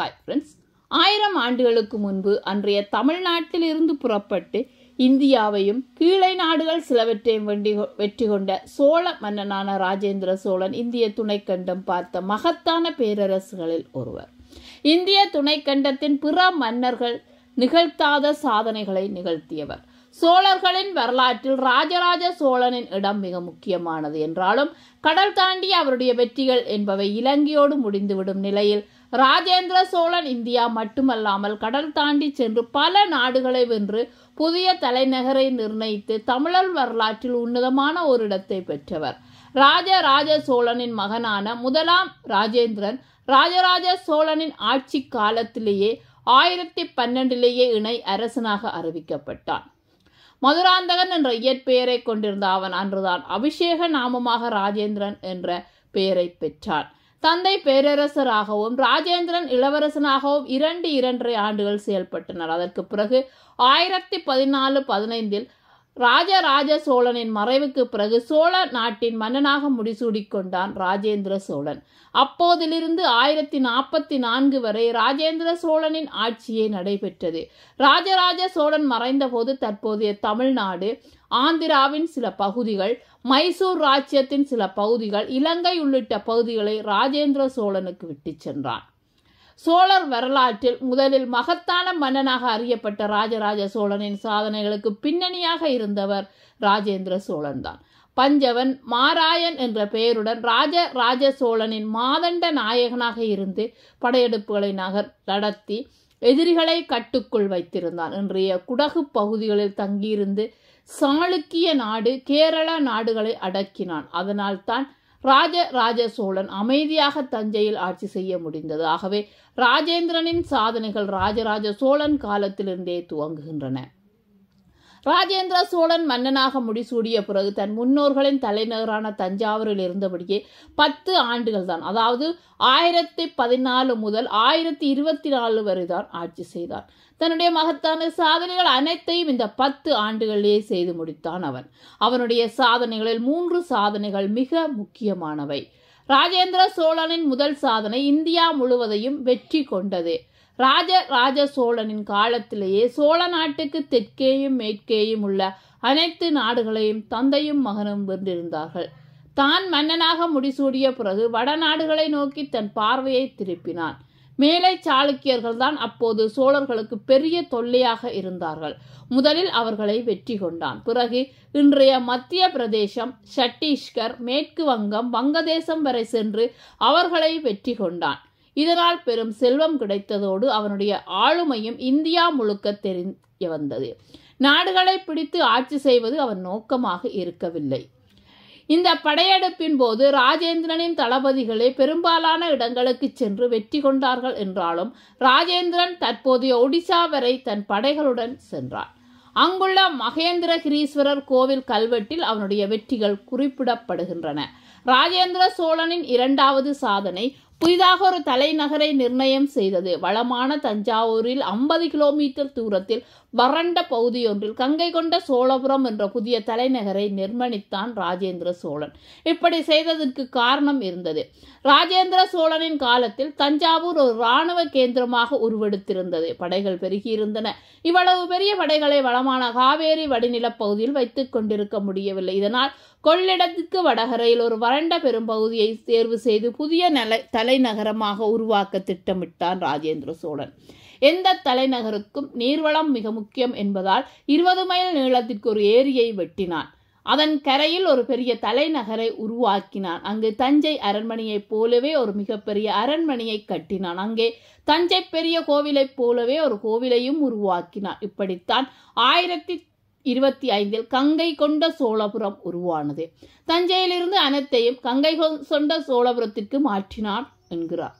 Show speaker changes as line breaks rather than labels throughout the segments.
hi friends ஆயிரம் ஆண்டுகளுக்கு முன்பு அன்றைய தமிழ்நாட்டில் இருந்து புறப்பட்டு இந்தியாவையும் கீழே நாடுகள் சிலவற்றையும் வெண்டி வெற்றி கொண்ட சோழ மன்னனான ராஜேந்திர சோழன் இந்திய துணைக்கண்டம் பார்த்த மகத்தான பேரரசுகளில் ஒருவர் இந்திய துணைக்கண்டத்தின் பிற மன்னர்கள் நிகழ்த்தாத சாதனைகளை நிகழ்த்தியவர் சோழர்களின் வரலாற்றில் ராஜராஜ சோழனின் இடம் மிக முக்கியமானது என்றாலும் கடல் தாண்டி அவருடைய வெற்றிகள் என்பவை இலங்கையோடு முடிந்துவிடும் நிலையில் ராஜேந்திர சோழன் இந்தியா மட்டுமல்லாமல் கடல் தாண்டி சென்று பல நாடுகளை வென்று புதிய தலைநகரை நிர்ணயித்து தமிழர் வரலாற்றில் உன்னதமான ஒரு இடத்தை பெற்றவர் ராஜராஜ சோழனின் மகனான முதலாம் ராஜேந்திரன் ராஜராஜ சோழனின் ஆட்சி காலத்திலேயே ஆயிரத்தி பன்னெண்டிலேயே இணை அரசனாக அறிவிக்கப்பட்டான் மதுராந்தகன் என்ற இயற்பெயரை கொண்டிருந்த அவன் அன்றுதான் அபிஷேக நாமமாக ராஜேந்திரன் என்ற பெயரை பெற்றான் தந்தை பேரரசராகவும் ராஜேந்திரன் இளவரசனாகவும் இரண்டு இரண்டரை ஆண்டுகள் செயல்பட்டனர் அதற்கு பிறகு ஆயிரத்தி பதினாலு பதினைந்தில் ராஜராஜ சோழனின் மறைவுக்கு பிறகு சோழ நாட்டின் மன்னனாக முடிசூடிக்கொண்டான் ராஜேந்திர சோழன் அப்போதிலிருந்து ஆயிரத்தி நாற்பத்தி நான்கு வரை ராஜேந்திர சோழனின் ஆட்சியே நடைபெற்றது ராஜராஜ சோழன் மறைந்தபோது தற்போதைய தமிழ்நாடு ஆந்திராவின் சில பகுதிகள் மைசூர் ராஜ்யத்தின் சில பகுதிகள் இலங்கை உள்ளிட்ட பகுதிகளை ராஜேந்திர சோழனுக்கு விட்டு சென்றான் சோழர் வரலாற்றில் முதலில் மகத்தான மன்னனாக அறியப்பட்ட ராஜராஜ சோழனின் சாதனைகளுக்கு பின்னணியாக இருந்தவர் ராஜேந்திர சோழன்தான் பஞ்சவன் மாராயன் என்ற பெயருடன் ராஜ ராஜ சோழனின் மாதண்ட நாயகனாக இருந்து படையெடுப்புகளை நகர் நடத்தி எதிரிகளை கட்டுக்குள் வைத்திருந்தான் இன்றைய குடகு பகுதிகளில் தங்கியிருந்து சாளுக்கிய நாடு கேரள நாடுகளை அடக்கினான் அதனால் தான் ராஜ ராஜ சோழன் அமைதியாக தஞ்சையில் ஆட்சி செய்ய முடிந்தது ஆகவே ராஜேந்திரனின் சாதனைகள் ராஜராஜ சோழன் காலத்திலிருந்தே துவங்குகின்றன ராஜேந்திர சோழன் மன்னனாக முடிசூடிய பிறகு தன் முன்னோர்களின் தலைநகரான தஞ்சாவூரில் இருந்தபடியே பத்து ஆண்டுகள் தான் அதாவது ஆயிரத்தி பதினாலு முதல் ஆயிரத்தி இருபத்தி நாலு வரை தான் ஆட்சி செய்தார் தன்னுடைய மகத்தான சாதனைகள் அனைத்தையும் இந்த பத்து ஆண்டுகளிலேயே செய்து முடித்தான் அவன் அவனுடைய சாதனைகளில் மூன்று சாதனைகள் மிக முக்கியமானவை ராஜேந்திர சோழனின் முதல் சாதனை இந்தியா முழுவதையும் வெற்றி கொண்டது ராஜ ராஜ சோழனின் காலத்திலேயே சோழ நாட்டுக்கு தெற்கேயும் மேற்கேயும் உள்ள அனைத்து நாடுகளையும் தந்தையும் மகனும் வென்றிருந்தார்கள் தான் மன்னனாக முடிசூடிய பிறகு வடநாடுகளை நோக்கி தன் பார்வையை திருப்பினான் மேலை சாளுக்கியர்கள் தான் அப்போது சோழர்களுக்கு பெரிய தொல்லையாக இருந்தார்கள் முதலில் அவர்களை வெற்றி கொண்டான் பிறகு இன்றைய மத்திய பிரதேசம் சட்டீஸ்கர் மேற்கு வங்கம் வங்கதேசம் வரை சென்று அவர்களை வெற்றி கொண்டான் இதனால் பெரும் செல்வம் கிடைத்ததோடு அவனுடைய ஆளுமையும் இந்தியா முழுக்க தெரிய வந்தது நாடுகளை பிடித்து ஆட்சி செய்வது அவன் நோக்கமாக இருக்கவில்லை இந்த படையெடுப்பின் போது ராஜேந்திரனின் தளபதிகளே பெரும்பாலான இடங்களுக்கு சென்று வெற்றி கொண்டார்கள் என்றாலும் ராஜேந்திரன் தற்போதைய ஒடிசா வரை தன் படைகளுடன் சென்றான் அங்குள்ள மகேந்திரகிரீஸ்வரர் கோவில் கல்வெட்டில் அவனுடைய வெற்றிகள் குறிப்பிடப்படுகின்றன ராஜேந்திர சோழனின் இரண்டாவது சாதனை புதிதாக ஒரு தலைநகரை நிர்ணயம் செய்தது வளமான தஞ்சாவூரில் ஐம்பது கிலோமீட்டர் தூரத்தில் வறண்ட பகுதியொன்றில் கங்கை கொண்ட சோழபுரம் என்ற புதிய தலைநகரை நிர்மணித்தான் ராஜேந்திர சோழன் இப்படி செய்ததற்கு காரணம் இருந்தது ராஜேந்திர சோழனின் காலத்தில் தஞ்சாவூர் ஒரு இராணுவ கேந்திரமாக உருவெடுத்திருந்தது படைகள் பெருகியிருந்தன இவ்வளவு பெரிய படைகளை வளமான காவேரி வடிநிலப் பகுதியில் வைத்துக் கொண்டிருக்க முடியவில்லை இதனால் கொள்ளிடத்துக்கு வடகரையில் ஒரு வறண்ட பெரும் பகுதியை தேர்வு செய்து புதிய நிலை தலைநகரமாக உருவாக்க திட்டமிட்டான் ராஜேந்திர சோழன் எந்த தலைநகருக்கும் நீர்வளம் மிக முக்கியம் என்பதால் இருபது மைல் நீளத்திற்கு ஒரு ஏரியை வெட்டினான் அதன் கரையில் ஒரு பெரிய தலைநகரை உருவாக்கினான் அங்கு தஞ்சை அரண்மனையைப் போலவே ஒரு மிகப்பெரிய அரண்மனையை கட்டினான் அங்கே தஞ்சை பெரிய கோவிலைப் போலவே ஒரு கோவிலையும் உருவாக்கினான் இப்படித்தான் ஆயிரத்தி இருபத்தி ஐந்தில் கங்கை கொண்ட சோழபுரம் உருவானது தஞ்சையிலிருந்து அனைத்தையும் கங்கை கொண்ட சோழபுரத்திற்கு மாற்றினான் என்கிறார்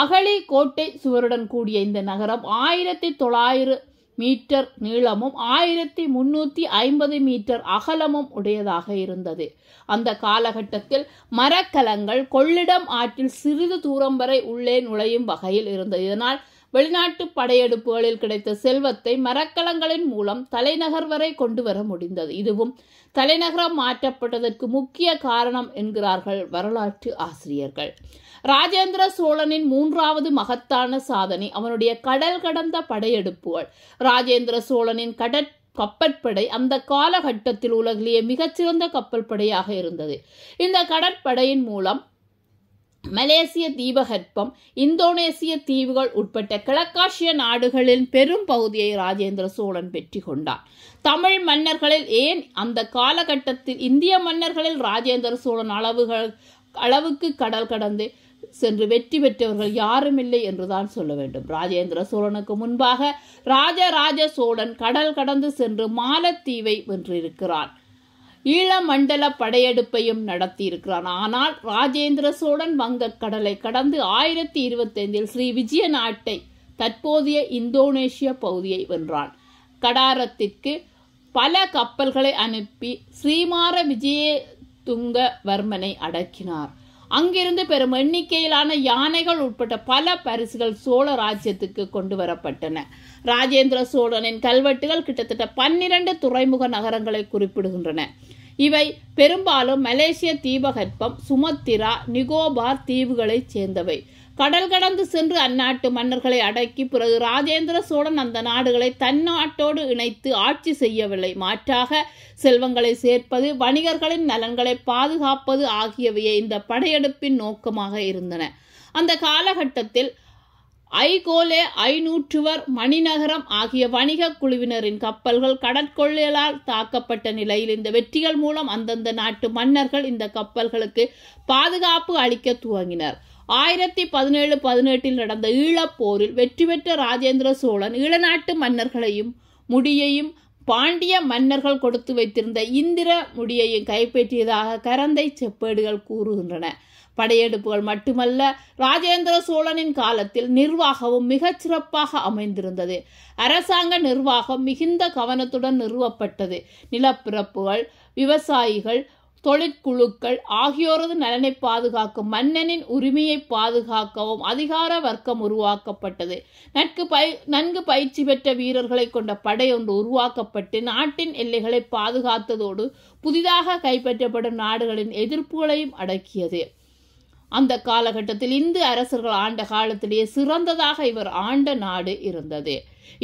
அகழி கோட்டை சுவருடன் கூடிய இந்த நகரம் ஆயிரத்தி தொள்ளாயிரம் மீட்டர் நீளமும் ஆயிரத்தி முன்னூற்றி ஐம்பது மீட்டர் அகலமும் உடையதாக இருந்தது அந்த காலகட்டத்தில் மரக்கலங்கள் கொள்ளிடம் ஆற்றில் சிறிது தூரம் வரை உள்ளே நுழையும் வகையில் இருந்தது இதனால் வெளிநாட்டு படையெடுப்புகளில் கிடைத்த செல்வத்தை மரக்கலங்களின் மூலம் தலைநகர் வரை கொண்டு வர முடிந்தது இதுவும் தலைநகரம் மாற்றப்பட்டதற்கு முக்கிய காரணம் என்கிறார்கள் வரலாற்று ஆசிரியர்கள் ராஜேந்திர சோழனின் மூன்றாவது மகத்தான சாதனை அவனுடைய கடல் கடந்த படையெடுப்புகள் ராஜேந்திர சோழனின் கடற் கப்பற்படை அந்த காலகட்டத்தில் உலகிலேயே மிகச்சிறந்த கப்பல் படையாக இருந்தது இந்த கடற்படையின் மூலம் மலேசிய தீபகற்பம் இந்தோனேசிய தீவுகள் உட்பட்ட கிழக்காசிய நாடுகளின் பெரும் பகுதியை ராஜேந்திர சோழன் வெற்றி கொண்டார் தமிழ் மன்னர்களில் ஏன் அந்த காலகட்டத்தில் இந்திய மன்னர்களில் ராஜேந்திர சோழன் அளவுகள் அளவுக்கு கடல் கடந்து சென்று வெற்றி பெற்றவர்கள் யாருமில்லை என்றுதான் சொல்ல வேண்டும் ராஜேந்திர சோழனுக்கு முன்பாக ராஜராஜ சோழன் கடல் கடந்து சென்று மாலத்தீவை வென்றிருக்கிறான் ஈழமண்டல படையெடுப்பையும் நடத்தியிருக்கிறான் ஆனால் ராஜேந்திர சோழன் கடலை கடந்து ஆயிரத்தி இருபத்தைந்தில் ஸ்ரீ விஜய நாட்டை தற்போதைய இந்தோனேஷிய பகுதியை வென்றான் கடாரத்திற்கு பல கப்பல்களை அனுப்பி ஸ்ரீமார விஜயதுங்கவர்மனை அடக்கினார் அங்கிருந்து பெரும் எண்ணிக்கையிலான யானைகள் உட்பட்ட பல பரிசுகள் சோழ ராஜ்யத்துக்கு கொண்டு வரப்பட்டன ராஜேந்திர சோழனின் கல்வெட்டுகள் கிட்டத்தட்ட பன்னிரண்டு துறைமுக நகரங்களை குறிப்பிடுகின்றன இவை பெரும்பாலும் மலேசிய தீபகற்பம் சுமத்திரா நிகோபார் தீவுகளைச் சேர்ந்தவை கடல் கடந்து சென்று அந்நாட்டு மன்னர்களை அடக்கி பிறகு ராஜேந்திர சோழன் அந்த நாடுகளை தன் நாட்டோடு இணைத்து ஆட்சி செய்யவில்லை மாற்றாக செல்வங்களை சேர்ப்பது வணிகர்களின் நலன்களை பாதுகாப்பது ஆகியவையே இந்த படையெடுப்பின் நோக்கமாக இருந்தன அந்த காலகட்டத்தில் ஐகோலே ஐநூற்றுவர் மணிநகரம் ஆகிய வணிக குழுவினரின் கப்பல்கள் கடற்கொள்ளையலால் தாக்கப்பட்ட நிலையில் இந்த வெற்றிகள் மூலம் அந்தந்த நாட்டு மன்னர்கள் இந்த கப்பல்களுக்கு பாதுகாப்பு அளிக்க துவங்கினர் ஆயிரத்தி பதினேழு பதினெட்டில் நடந்த ஈழப்போரில் வெற்றி பெற்ற ராஜேந்திர சோழன் ஈழநாட்டு மன்னர்களையும் முடியையும் பாண்டிய மன்னர்கள் கொடுத்து வைத்திருந்த இந்திர முடியையும் கைப்பற்றியதாக கரந்தை செப்பேடுகள் கூறுகின்றன படையெடுப்புகள் மட்டுமல்ல ராஜேந்திர சோழனின் காலத்தில் நிர்வாகமும் மிகச்சிறப்பாக சிறப்பாக அமைந்திருந்தது அரசாங்க நிர்வாகம் மிகுந்த கவனத்துடன் நிறுவப்பட்டது நிலப்பிறப்புகள் விவசாயிகள் தொழிற்குழுக்கள் ஆகியோரது நலனை பாதுகாக்கும் மன்னனின் உரிமையை பாதுகாக்கவும் அதிகார வர்க்கம் உருவாக்கப்பட்டது நன்கு பய நன்கு பயிற்சி பெற்ற வீரர்களை கொண்ட படை ஒன்று உருவாக்கப்பட்டு நாட்டின் எல்லைகளை பாதுகாத்ததோடு புதிதாக கைப்பற்றப்படும் நாடுகளின் எதிர்ப்புகளையும் அடக்கியது அந்த காலகட்டத்தில் இந்து அரசர்கள் ஆண்ட காலத்திலேயே சிறந்ததாக இவர் ஆண்ட நாடு இருந்தது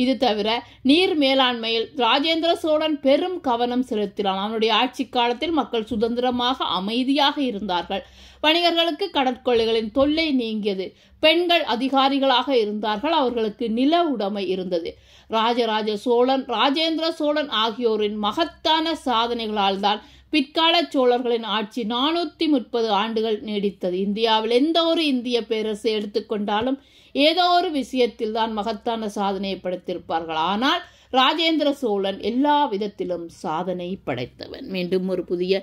இது தவிர நீர் மேலாண்மையில் ராஜேந்திர சோழன் பெரும் கவனம் செலுத்தினான் அவனுடைய ஆட்சி காலத்தில் மக்கள் சுதந்திரமாக அமைதியாக இருந்தார்கள் வணிகர்களுக்கு கடற்கொள்ளைகளின் தொல்லை நீங்கியது பெண்கள் அதிகாரிகளாக இருந்தார்கள் அவர்களுக்கு நில உடைமை இருந்தது ராஜராஜ சோழன் ராஜேந்திர சோழன் ஆகியோரின் மகத்தான சாதனைகளால் தான் பிற்கால சோழர்களின் ஆட்சி நானூற்றி முப்பது ஆண்டுகள் நீடித்தது இந்தியாவில் எந்த ஒரு இந்திய பேரரசை எடுத்துக்கொண்டாலும் ஏதோ ஒரு விஷயத்தில் தான் மகத்தான சாதனையை படைத்திருப்பார்கள் ஆனால் ராஜேந்திர சோழன் எல்லா விதத்திலும் சாதனை படைத்தவன் மீண்டும் ஒரு புதிய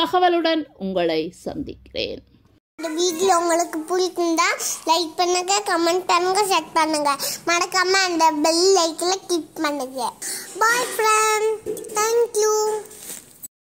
தகவலுடன் உங்களை சந்திக்கிறேன் இந்த வீடியோ உங்களுக்கு பிடிக்குந்தா லைக் பண்ணுங்க கமெண்ட் பண்ணுங்க ஷேர் பண்ணுங்க மறக்காம அந்த பெல் லைக்கில் கிளிக் பண்ணுங்க பாய் ஃப்ரெண்ட் தேங்க்யூ